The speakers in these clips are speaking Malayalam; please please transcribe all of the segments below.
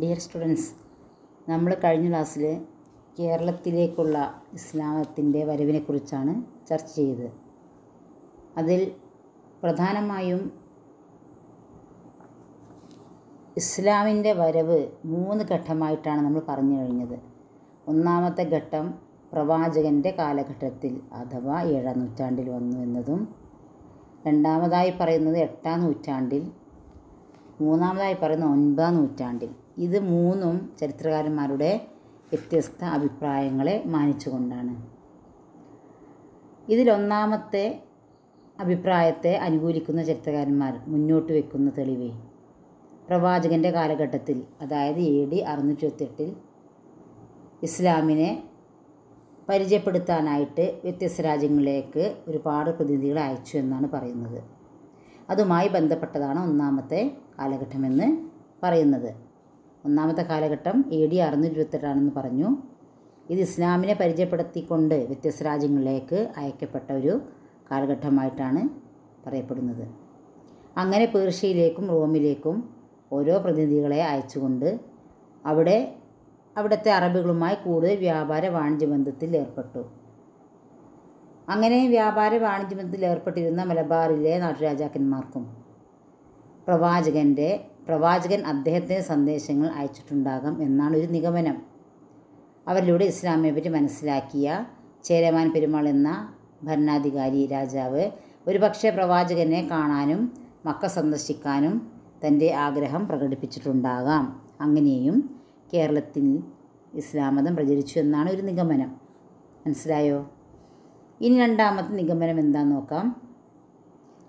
ഡിയർ സ്റ്റുഡൻസ് നമ്മൾ കഴിഞ്ഞ ക്ലാസ്സിൽ കേരളത്തിലേക്കുള്ള ഇസ്ലാമത്തിൻ്റെ വരവിനെക്കുറിച്ചാണ് ചർച്ച ചെയ്തത് അതിൽ പ്രധാനമായും ഇസ്ലാമിൻ്റെ വരവ് മൂന്ന് ഘട്ടമായിട്ടാണ് നമ്മൾ പറഞ്ഞു കഴിഞ്ഞത് ഒന്നാമത്തെ ഘട്ടം പ്രവാചകൻ്റെ കാലഘട്ടത്തിൽ അഥവാ ഏഴാം നൂറ്റാണ്ടിൽ വന്നു എന്നതും രണ്ടാമതായി പറയുന്നത് എട്ടാം നൂറ്റാണ്ടിൽ മൂന്നാമതായി പറയുന്ന ഒൻപതാം നൂറ്റാണ്ടിൽ ഇത് മൂന്നും ചരിത്രകാരന്മാരുടെ വ്യത്യസ്ത അഭിപ്രായങ്ങളെ മാനിച്ചുകൊണ്ടാണ് ഇതിലൊന്നാമത്തെ അഭിപ്രായത്തെ അനുകൂലിക്കുന്ന ചരിത്രകാരന്മാർ മുന്നോട്ട് വെക്കുന്ന തെളിവ് പ്രവാചകൻ്റെ കാലഘട്ടത്തിൽ അതായത് എ ഡി അറുന്നൂറ്റി ഇസ്ലാമിനെ പരിചയപ്പെടുത്താനായിട്ട് വ്യത്യസ്ത രാജ്യങ്ങളിലേക്ക് ഒരുപാട് പ്രതിനിധികൾ അയച്ചു എന്നാണ് പറയുന്നത് അതുമായി ബന്ധപ്പെട്ടതാണ് ഒന്നാമത്തെ കാലഘട്ടമെന്ന് പറയുന്നത് ഒന്നാമത്തെ കാലഘട്ടം എ ഡി അറുന്നൂറ്റി ഇരുപത്തെട്ടാണെന്ന് പറഞ്ഞു ഇത് ഇസ്ലാമിനെ പരിചയപ്പെടുത്തിക്കൊണ്ട് വ്യത്യസ്ത രാജ്യങ്ങളിലേക്ക് അയക്കപ്പെട്ട ഒരു കാലഘട്ടമായിട്ടാണ് പറയപ്പെടുന്നത് അങ്ങനെ പേർഷ്യയിലേക്കും റോമിലേക്കും ഓരോ പ്രതിനിധികളെ അയച്ചുകൊണ്ട് അവിടെ അവിടുത്തെ അറബികളുമായി കൂടുതൽ വ്യാപാര വാണിജ്യ ബന്ധത്തിൽ ഏർപ്പെട്ടു അങ്ങനെ വ്യാപാര വാണിജ്യ ബന്ധത്തിൽ ഏർപ്പെട്ടിരുന്ന മലബാറിലെ നാട്ടുരാജാക്കന്മാർക്കും പ്രവാചകൻ്റെ പ്രവാചകൻ അദ്ദേഹത്തിൻ്റെ സന്ദേശങ്ങൾ അയച്ചിട്ടുണ്ടാകാം എന്നാണ് ഒരു നിഗമനം അവരിലൂടെ പറ്റി മനസ്സിലാക്കിയ ചേരമാൻ പെരുമാൾ എന്ന ഭരണാധികാരി രാജാവ് ഒരുപക്ഷെ പ്രവാചകനെ കാണാനും മക്ക സന്ദർശിക്കാനും തൻ്റെ ആഗ്രഹം പ്രകടിപ്പിച്ചിട്ടുണ്ടാകാം അങ്ങനെയും കേരളത്തിൽ ഇസ്ലാമതം പ്രചരിച്ചു എന്നാണ് ഒരു നിഗമനം മനസ്സിലായോ ഇനി രണ്ടാമത്തെ നിഗമനം എന്താണെന്ന് നോക്കാം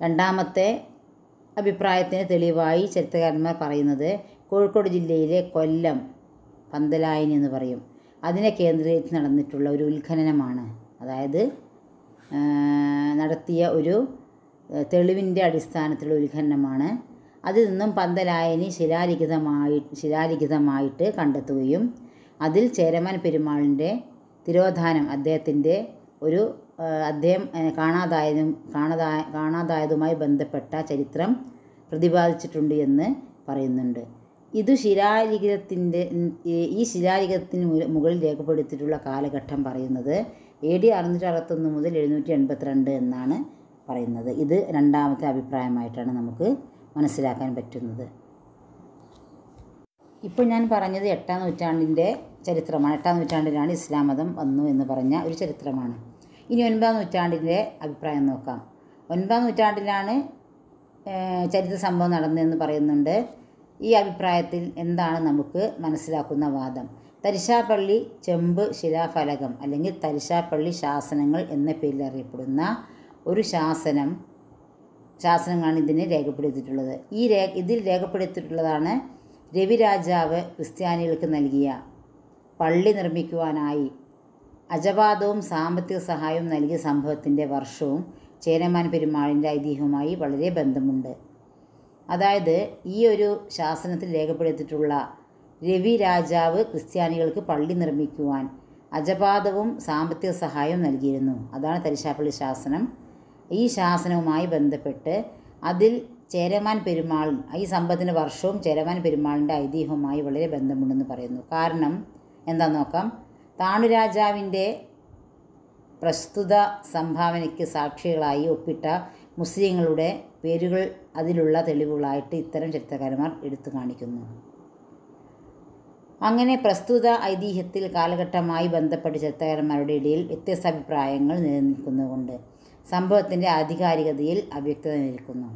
രണ്ടാമത്തെ അഭിപ്രായത്തിന് തെളിവായി ചരിത്രകാരന്മാർ പറയുന്നത് കോഴിക്കോട് ജില്ലയിലെ കൊല്ലം പന്തലായനി എന്ന് പറയും അതിനെ കേന്ദ്രീകരിച്ച് നടന്നിട്ടുള്ള ഒരു ഉത്ഖനനമാണ് അതായത് നടത്തിയ ഒരു തെളിവിൻ്റെ അടിസ്ഥാനത്തിലുള്ള ഉത്ഖനനമാണ് അതിൽ നിന്നും പന്തലായനി ശിലാലിഖിതമായി ശിലാലിഖിതമായിട്ട് കണ്ടെത്തുകയും അതിൽ ചേരമാൻ പെരുമാളിൻ്റെ തിരോധാനം അദ്ദേഹത്തിൻ്റെ ഒരു അദ്ദേഹം കാണാതായതും കാണാതായ കാണാതായതുമായി ബന്ധപ്പെട്ട ചരിത്രം പ്രതിപാദിച്ചിട്ടുണ്ട് എന്ന് പറയുന്നുണ്ട് ഇത് ശിലാലിഖിതത്തിൻ്റെ ഈ ശിലാലിഖിതത്തിന് മുകളിൽ രേഖപ്പെടുത്തിയിട്ടുള്ള കാലഘട്ടം പറയുന്നത് എ ഡി അറുന്നൂറ്റി അറുപത്തൊന്ന് മുതൽ എഴുന്നൂറ്റി എൺപത്തിരണ്ട് എന്നാണ് പറയുന്നത് ഇത് രണ്ടാമത്തെ അഭിപ്രായമായിട്ടാണ് നമുക്ക് മനസ്സിലാക്കാൻ പറ്റുന്നത് ഇപ്പോൾ ഞാൻ പറഞ്ഞത് എട്ടാം നൂറ്റാണ്ടിൻ്റെ ചരിത്രമാണ് എട്ടാം നൂറ്റാണ്ടിലാണ് ഇസ്ലാം മതം വന്നു എന്ന് പറഞ്ഞ ഒരു ചരിത്രമാണ് ഇനി ഒൻപതാം നൂറ്റാണ്ടിൻ്റെ അഭിപ്രായം നോക്കാം ഒൻപതാം നൂറ്റാണ്ടിലാണ് ചരിത്ര സംഭവം നടന്നതെന്ന് പറയുന്നുണ്ട് ഈ അഭിപ്രായത്തിൽ എന്താണ് നമുക്ക് മനസ്സിലാക്കുന്ന വാദം തരിശാപ്പള്ളി ചെമ്പ് ശിലാഫലകം അല്ലെങ്കിൽ തരിശാപ്പള്ളി ശാസനങ്ങൾ എന്ന പേരിൽ അറിയപ്പെടുന്ന ഒരു ശാസനം ശാസനങ്ങളാണ് ഇതിനെ രേഖപ്പെടുത്തിയിട്ടുള്ളത് ഈ രേ ഇതിൽ രേഖപ്പെടുത്തിയിട്ടുള്ളതാണ് രവിരാജാവ് ക്രിസ്ത്യാനികൾക്ക് നൽകിയ പള്ളി നിർമ്മിക്കുവാനായി അജപാതവും സാമ്പത്തിക സഹായവും നൽകിയ സംഭവത്തിൻ്റെ വർഷവും ചേരമാൻ പെരുമാളിൻ്റെ ഐതിഹ്യവുമായി വളരെ ബന്ധമുണ്ട് അതായത് ഈ ഒരു ശാസനത്തിൽ രേഖപ്പെടുത്തിയിട്ടുള്ള രവി രാജാവ് ക്രിസ്ത്യാനികൾക്ക് പള്ളി നിർമ്മിക്കുവാൻ അജപാതവും സാമ്പത്തിക സഹായവും നൽകിയിരുന്നു അതാണ് തരിശാപ്പള്ളി ശാസനം ഈ ശാസനവുമായി ബന്ധപ്പെട്ട് അതിൽ ചേരമാൻ പെരുമാൾ ഈ സമ്പത്തിൻ്റെ വർഷവും ചേരമാൻ പെരുമാളിൻ്റെ ഐതിഹ്യവുമായി വളരെ ബന്ധമുണ്ടെന്ന് പറയുന്നു കാരണം എന്താ നോക്കാം താണുരാജാവിൻ്റെ പ്രസ്തുത സംഭാവനയ്ക്ക് സാക്ഷികളായി ഒപ്പിട്ട മുസ്ലിങ്ങളുടെ പേരുകൾ അതിലുള്ള തെളിവുകളായിട്ട് ഇത്തരം ചരിത്രകാരന്മാർ എടുത്തു കാണിക്കുന്നു അങ്ങനെ പ്രസ്തുത ഐതിഹ്യത്തിൽ കാലഘട്ടമായി ബന്ധപ്പെട്ട ചരിത്രകാരന്മാരുടെ ഇടയിൽ വ്യത്യസ്ത അഭിപ്രായങ്ങൾ നിലനിൽക്കുന്നതുകൊണ്ട് സംഭവത്തിൻ്റെ ആധികാരികതയിൽ അവ്യക്തത നിൽക്കുന്നു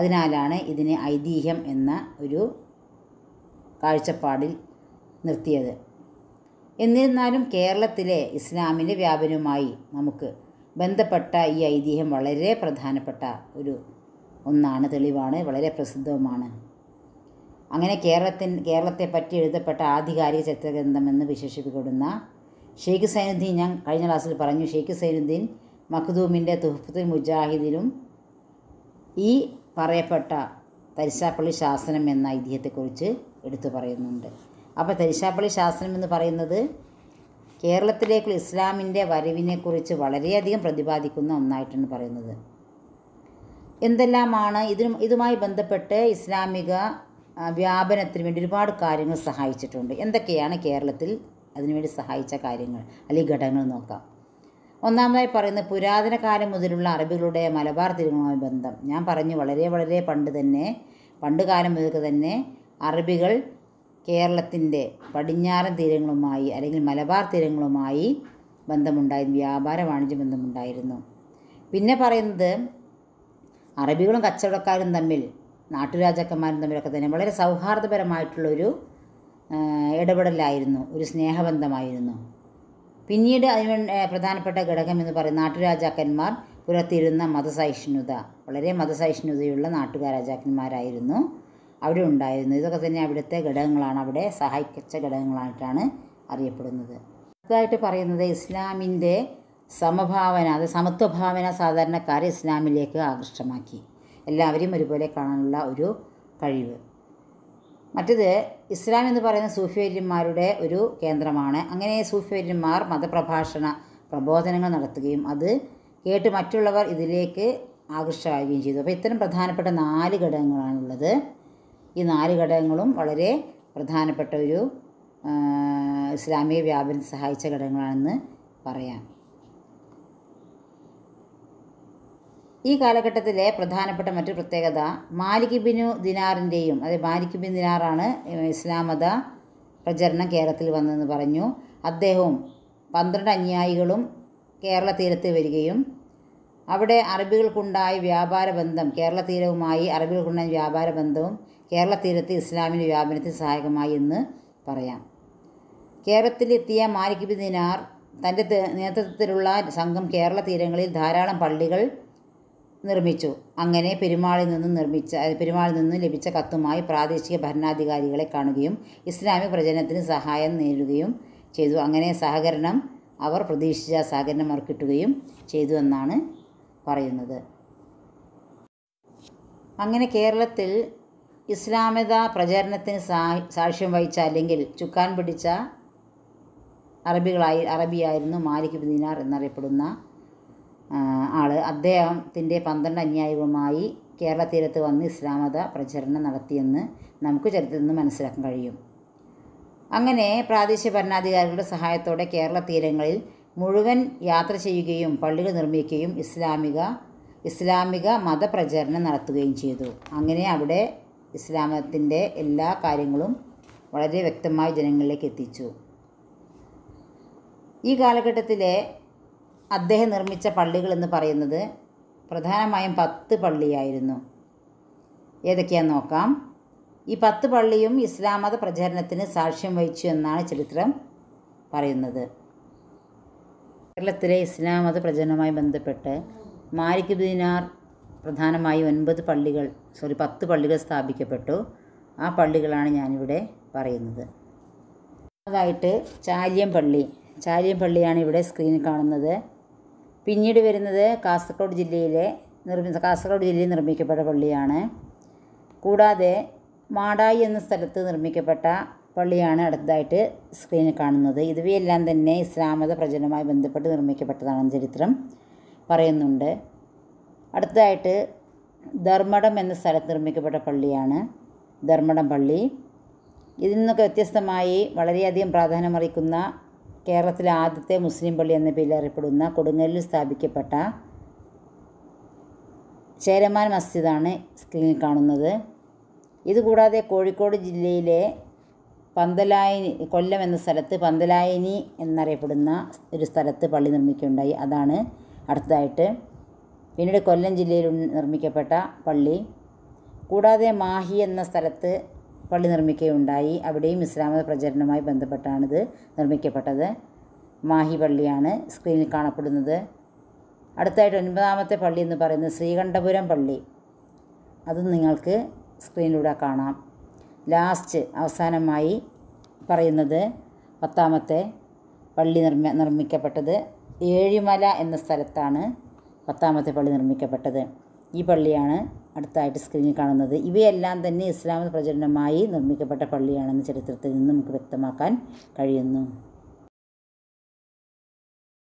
അതിനാലാണ് ഇതിനെ ഐതിഹ്യം എന്ന ഒരു കാഴ്ചപ്പാടിൽ നിർത്തിയത് എന്നിരുന്നാലും കേരളത്തിലെ ഇസ്ലാമിൻ്റെ വ്യാപനവുമായി നമുക്ക് ബന്ധപ്പെട്ട ഈ ഐതിഹ്യം വളരെ പ്രധാനപ്പെട്ട ഒരു ഒന്നാണ് തെളിവാണ് വളരെ പ്രസിദ്ധവുമാണ് അങ്ങനെ കേരളത്തിൻ കേരളത്തെ പറ്റി എഴുതപ്പെട്ട ആധികാരിക ചരിത്രഗ്രന്ഥമെന്ന് വിശേഷിപ്പിക്കപ്പെടുന്ന ഷെയ്ഖ് സൈനുദ്ദീൻ ഞാൻ കഴിഞ്ഞ ക്ലാസ്സിൽ പറഞ്ഞു ഷെയ്ഖ് സൈനുദ്ദീൻ മഖ്ദൂമിൻ്റെ തുഹഫത്തുൽ മുജാഹിദിലും ഈ പറയപ്പെട്ട തരിശാപ്പള്ളി ശാസനം എന്ന ഐതിഹ്യത്തെക്കുറിച്ച് എടുത്തു പറയുന്നുണ്ട് അപ്പോൾ തരിശാപ്പള്ളി ശാസ്ത്രം എന്ന് പറയുന്നത് കേരളത്തിലേക്കുള്ള ഇസ്ലാമിൻ്റെ വരവിനെക്കുറിച്ച് വളരെയധികം പ്രതിപാദിക്കുന്ന ഒന്നായിട്ടാണ് പറയുന്നത് എന്തെല്ലാമാണ് ഇതിന് ഇതുമായി ബന്ധപ്പെട്ട് ഇസ്ലാമിക വ്യാപനത്തിന് വേണ്ടി ഒരുപാട് കാര്യങ്ങൾ സഹായിച്ചിട്ടുണ്ട് എന്തൊക്കെയാണ് കേരളത്തിൽ അതിനുവേണ്ടി സഹായിച്ച കാര്യങ്ങൾ അല്ലെങ്കിൽ ഘടകങ്ങൾ നോക്കാം ഒന്നാമതായി പറയുന്നത് പുരാതന കാലം മുതലുള്ള അറബികളുടെ മലബാർ തീരങ്ങളുമായി ബന്ധം ഞാൻ പറഞ്ഞു വളരെ വളരെ പണ്ട് തന്നെ പണ്ട് കാലം മുതൽക്ക് തന്നെ അറബികൾ കേരളത്തിൻ്റെ പടിഞ്ഞാറൻ തീരങ്ങളുമായി അല്ലെങ്കിൽ മലബാർ തീരങ്ങളുമായി ബന്ധമുണ്ടായിരുന്നു വ്യാപാര വാണിജ്യ ബന്ധമുണ്ടായിരുന്നു പിന്നെ പറയുന്നത് അറബികളും കച്ചവടക്കാരും തമ്മിൽ നാട്ടുരാജാക്കന്മാരും തമ്മിലൊക്കെ തന്നെ വളരെ സൗഹാർദ്ദപരമായിട്ടുള്ളൊരു ഇടപെടലായിരുന്നു ഒരു സ്നേഹബന്ധമായിരുന്നു പിന്നീട് അതിന് പ്രധാനപ്പെട്ട ഘടകം എന്ന് പറയുന്നത് നാട്ടുരാജാക്കന്മാർ പുലർത്തിയിരുന്ന മതസഹിഷ്ണുത വളരെ മതസഹിഷ്ണുതയുള്ള നാട്ടുകാരാജാക്കന്മാരായിരുന്നു അവിടെ ഉണ്ടായിരുന്നു ഇതൊക്കെ തന്നെ അവിടുത്തെ ഘടകങ്ങളാണ് അവിടെ സഹായിച്ച ഘടകങ്ങളായിട്ടാണ് അറിയപ്പെടുന്നത് അടുത്തതായിട്ട് പറയുന്നത് ഇസ്ലാമിൻ്റെ സമഭാവന അത് സമത്വഭാവന സാധാരണക്കാരെ ഇസ്ലാമിലേക്ക് ആകൃഷ്ടമാക്കി എല്ലാവരെയും ഒരുപോലെ കാണാനുള്ള ഒരു കഴിവ് മറ്റത് ഇസ്ലാം എന്ന് പറയുന്ന സൂഫിവര്യന്മാരുടെ ഒരു കേന്ദ്രമാണ് അങ്ങനെ സൂഫിവര്യന്മാർ മതപ്രഭാഷണ പ്രബോധനങ്ങൾ നടത്തുകയും അത് കേട്ട് മറ്റുള്ളവർ ഇതിലേക്ക് ആകൃഷ്ടമാകുകയും ചെയ്തു അപ്പോൾ ഇത്തരം പ്രധാനപ്പെട്ട നാല് ഘടകങ്ങളാണുള്ളത് ഈ നാല് ഘടകങ്ങളും വളരെ പ്രധാനപ്പെട്ട ഒരു ഇസ്ലാമിക വ്യാപനം സഹായിച്ച ഘടകങ്ങളാണെന്ന് പറയാം ഈ കാലഘട്ടത്തിലെ പ്രധാനപ്പെട്ട മറ്റൊരു പ്രത്യേകത മാലിക് ബിനു ദിനാറിൻ്റെയും അതായത് മാലിക് ബിൻ ദിനാറാണ് ഇസ്ലാം മത പ്രചരണം കേരളത്തിൽ വന്നതെന്ന് പറഞ്ഞു അദ്ദേഹവും പന്ത്രണ്ട് അനുയായികളും കേരള തീരത്ത് വരികയും അവിടെ അറബികൾക്കുണ്ടായ വ്യാപാര ബന്ധം കേരള തീരവുമായി അറബികൾക്കുണ്ടായ വ്യാപാര ബന്ധവും കേരള തീരത്ത് ഇസ്ലാമിൻ്റെ വ്യാപനത്തിന് സഹായകമായി എന്ന് പറയാം കേരളത്തിലെത്തിയ മാലിക് ബി ദിനാർ തൻ്റെ നേതൃത്വത്തിലുള്ള സംഘം കേരള തീരങ്ങളിൽ ധാരാളം പള്ളികൾ നിർമ്മിച്ചു അങ്ങനെ പെരുമാളിൽ നിന്നും നിർമ്മിച്ച പെരുമാളിൽ നിന്നും ലഭിച്ച കത്തുമായി പ്രാദേശിക ഭരണാധികാരികളെ കാണുകയും ഇസ്ലാമിക പ്രചരണത്തിന് സഹായം നേടുകയും ചെയ്തു അങ്ങനെ സഹകരണം അവർ പ്രതീക്ഷിച്ച സഹകരണം അവർ കിട്ടുകയും ചെയ്തു എന്നാണ് പറയുന്നത് അങ്ങനെ കേരളത്തിൽ ഇസ്ലാമിക പ്രചരണത്തിന് സാക്ഷ്യം വഹിച്ച അല്ലെങ്കിൽ ചുക്കാൻ പിടിച്ച അറബികളായി അറബിയായിരുന്നു മാലിക് ബിദിനാർ എന്നറിയപ്പെടുന്ന ആൾ അദ്ദേഹത്തിൻ്റെ പന്ത്രണ്ട് അനുയായികളുമായി കേരള തീരത്ത് വന്ന് ഇസ്ലാമത പ്രചരണം നടത്തിയെന്ന് നമുക്ക് ചരിത്രത്തിൽ നിന്ന് മനസ്സിലാക്കാൻ കഴിയും അങ്ങനെ പ്രാദേശിക ഭരണാധികാരികളുടെ സഹായത്തോടെ കേരള തീരങ്ങളിൽ മുഴുവൻ യാത്ര ചെയ്യുകയും പള്ളികൾ നിർമ്മിക്കുകയും ഇസ്ലാമിക ഇസ്ലാമിക മതപ്രചരണം നടത്തുകയും ചെയ്തു അങ്ങനെ അവിടെ ഇസ്ലാമത്തിൻ്റെ എല്ലാ കാര്യങ്ങളും വളരെ വ്യക്തമായി ജനങ്ങളിലേക്ക് എത്തിച്ചു ഈ കാലഘട്ടത്തിലെ അദ്ദേഹം നിർമ്മിച്ച പള്ളികൾ എന്ന് പറയുന്നത് പ്രധാനമായും പത്ത് പള്ളിയായിരുന്നു ഏതൊക്കെയാന്ന് നോക്കാം ഈ പത്ത് പള്ളിയും ഇസ്ലാമത പ്രചരണത്തിന് സാക്ഷ്യം വഹിച്ചു എന്നാണ് ചരിത്രം പറയുന്നത് കേരളത്തിലെ ഇസ്ലാമത പ്രചരണവുമായി ബന്ധപ്പെട്ട് മാലിക് ദിനാർ പ്രധാനമായും ഒൻപത് പള്ളികൾ സോറി പത്ത് പള്ളികൾ സ്ഥാപിക്കപ്പെട്ടു ആ പള്ളികളാണ് ഞാനിവിടെ പറയുന്നത് അതായിട്ട് ചാലിയം പള്ളി ചാലിയം പള്ളിയാണ് ഇവിടെ സ്ക്രീനിൽ കാണുന്നത് പിന്നീട് വരുന്നത് കാസർഗോഡ് ജില്ലയിലെ നിർമ്മി കാസർഗോഡ് ജില്ലയിൽ നിർമ്മിക്കപ്പെട്ട പള്ളിയാണ് കൂടാതെ മാടായി എന്ന സ്ഥലത്ത് നിർമ്മിക്കപ്പെട്ട പള്ളിയാണ് അടുത്തതായിട്ട് സ്ക്രീനിൽ കാണുന്നത് ഇവയെല്ലാം തന്നെ ഇസ്ലാമത പ്രചരണവുമായി ബന്ധപ്പെട്ട് നിർമ്മിക്കപ്പെട്ടതാണെന്ന് ചരിത്രം പറയുന്നുണ്ട് അടുത്തതായിട്ട് ധർമ്മടം എന്ന സ്ഥലത്ത് നിർമ്മിക്കപ്പെട്ട പള്ളിയാണ് ധർമ്മടം പള്ളി ഇതിൽ നിന്നൊക്കെ വ്യത്യസ്തമായി വളരെയധികം പ്രാധാന്യമറിയിക്കുന്ന കേരളത്തിലെ ആദ്യത്തെ മുസ്ലിം പള്ളി എന്ന പേരിൽ അറിയപ്പെടുന്ന കൊടുങ്ങലിൽ സ്ഥാപിക്കപ്പെട്ട ചേരമാൻ മസ്ജിദാണ് സ്ക്രീനിൽ കാണുന്നത് ഇതുകൂടാതെ കോഴിക്കോട് ജില്ലയിലെ പന്തലായിനി കൊല്ലം എന്ന സ്ഥലത്ത് പന്തലായിനി എന്നറിയപ്പെടുന്ന ഒരു സ്ഥലത്ത് പള്ളി നിർമ്മിക്കുകയുണ്ടായി അതാണ് അടുത്തതായിട്ട് പിന്നീട് കൊല്ലം ജില്ലയിൽ നിർമ്മിക്കപ്പെട്ട പള്ളി കൂടാതെ മാഹി എന്ന സ്ഥലത്ത് പള്ളി നിർമ്മിക്കുകയുണ്ടായി അവിടെയും ഇസ്ലാമ പ്രചരണവുമായി ബന്ധപ്പെട്ടാണിത് നിർമ്മിക്കപ്പെട്ടത് മാഹി പള്ളിയാണ് സ്ക്രീനിൽ കാണപ്പെടുന്നത് അടുത്തായിട്ട് ഒൻപതാമത്തെ പള്ളി എന്ന് പറയുന്നത് ശ്രീകണ്ഠപുരം പള്ളി അതും നിങ്ങൾക്ക് സ്ക്രീനിലൂടെ കാണാം ലാസ്റ്റ് അവസാനമായി പറയുന്നത് പത്താമത്തെ പള്ളി നിർമ്മി നിർമ്മിക്കപ്പെട്ടത് ഏഴിമല എന്ന സ്ഥലത്താണ് പത്താമത്തെ പള്ളി നിർമ്മിക്കപ്പെട്ടത് ഈ പള്ളിയാണ് അടുത്തായിട്ട് സ്ക്രീനിൽ കാണുന്നത് ഇവയെല്ലാം തന്നെ ഇസ്ലാമിക പ്രചരണമായി നിർമ്മിക്കപ്പെട്ട പള്ളിയാണെന്ന് ചരിത്രത്തിൽ നിന്ന് നമുക്ക് വ്യക്തമാക്കാൻ കഴിയുന്നു